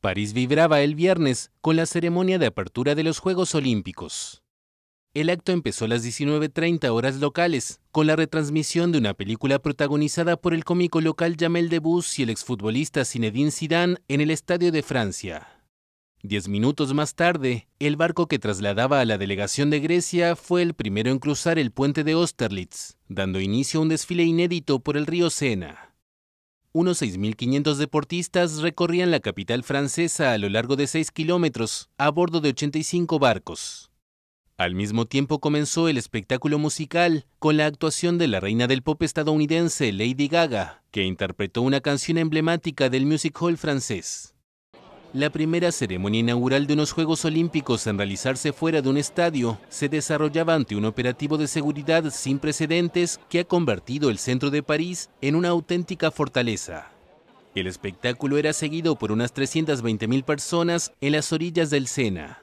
París vibraba el viernes con la ceremonia de apertura de los Juegos Olímpicos. El acto empezó a las 19.30 horas locales, con la retransmisión de una película protagonizada por el cómico local Jamel Debus y el exfutbolista Zinedine Zidane en el Estadio de Francia. Diez minutos más tarde, el barco que trasladaba a la delegación de Grecia fue el primero en cruzar el puente de Austerlitz, dando inicio a un desfile inédito por el río Sena. Unos 6.500 deportistas recorrían la capital francesa a lo largo de 6 kilómetros, a bordo de 85 barcos. Al mismo tiempo comenzó el espectáculo musical con la actuación de la reina del pop estadounidense Lady Gaga, que interpretó una canción emblemática del music hall francés. La primera ceremonia inaugural de unos Juegos Olímpicos en realizarse fuera de un estadio se desarrollaba ante un operativo de seguridad sin precedentes que ha convertido el centro de París en una auténtica fortaleza. El espectáculo era seguido por unas 320.000 personas en las orillas del Sena,